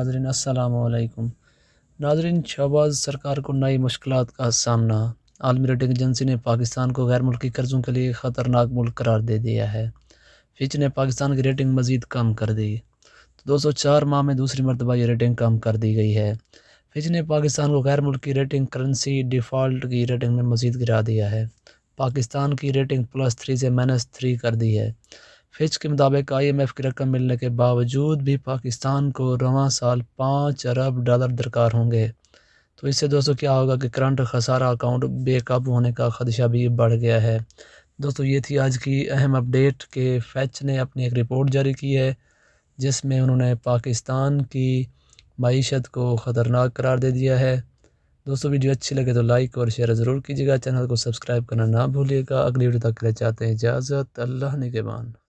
नाजरन असलकुम नाजरन शहबाज सरकार को नई मुश्किल का सामना आलमी रेटिंग एजेंसी ने पाकिस्तान को गैर मुल्की कर्ज़ों के लिए ख़तरनाक मुल्क करार दे दिया है फिच ने पाकिस्तान की रेटिंग मज़ीद कम कर दी तो दो सौ चार माह में दूसरी मरतबा ये रेटिंग कम कर दी गई है फिच ने पाकिस्तान को गैर मुल्की रेटिंग करेंसी डिफ़ॉल्ट की रेटिंग में मज़ीद गिरा दिया है पाकिस्तान की रेटिंग प्लस थ्री से माइनस थ्री कर दी है फिच के मुताबिक आई एम एफ़ की रकम मिलने के बावजूद भी पाकिस्तान को रवा साल पाँच अरब डॉलर दरकार होंगे तो इससे दोस्तों क्या होगा कि करंट खसारा अकाउंट बेकाबू होने का खदशा भी बढ़ गया है दोस्तों ये थी आज की अहम अपडेट के फैच ने अपनी एक रिपोर्ट जारी की है जिसमें उन्होंने पाकिस्तान की मीशत को ख़तरनाक करार दे दिया है दोस्तों वीडियो अच्छी लगे तो लाइक और शेयर ज़रूर कीजिएगा चैनल को सब्सक्राइब करना ना भूलिएगा अगली वीडियो तक ले चाहते हैं इजाज़त अल्लाह के